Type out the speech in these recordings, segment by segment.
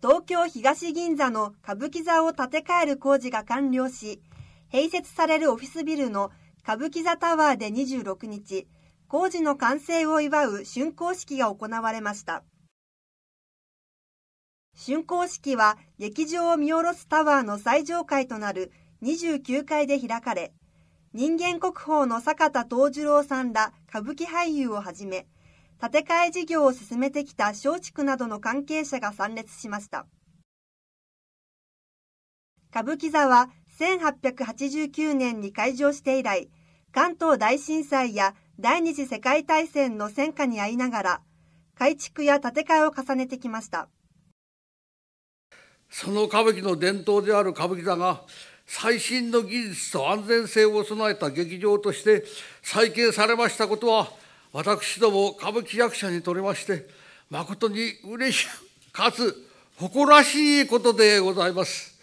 東京東銀座の歌舞伎座を建て替える工事が完了し、併設されるオフィスビルの歌舞伎座タワーで26日、工事の完成を祝う竣工式が行われました。竣工式は劇場を見下ろすタワーの最上階となる29階で開かれ、人間国宝の坂田藤十郎さんら歌舞伎俳優をはじめ、建て替え事業を進めてきた松竹などの関係者が参列しました歌舞伎座は1889年に開場して以来関東大震災や第二次世界大戦の戦火に遭いながら改築や建て替えを重ねてきましたその歌舞伎の伝統である歌舞伎座が最新の技術と安全性を備えた劇場として再建されましたことは私ども歌舞伎役者にとりまして誠に嬉しくかつ誇らしいことでございます。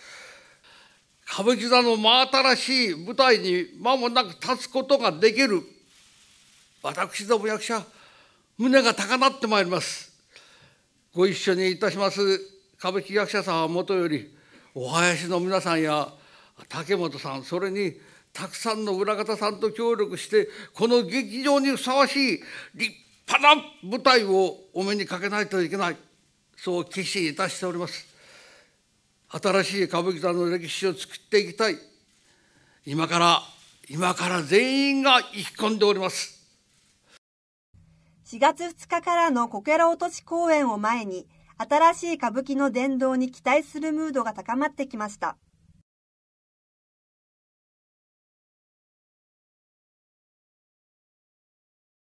歌舞伎座の真新しい舞台に間もなく立つことができる私ども役者胸が高鳴ってまいります。ご一緒にいたします歌舞伎役者さんはもとよりお囃子の皆さんや竹本さんそれにたくさんの裏方さんと協力してこの劇場にふさわしい立派な舞台をお目にかけないといけないそう決心いたしております新しい歌舞伎座の歴史を作っていきたい今から今から全員が引き込んでおります4月2日からのこけら落とし公演を前に新しい歌舞伎の殿堂に期待するムードが高まってきました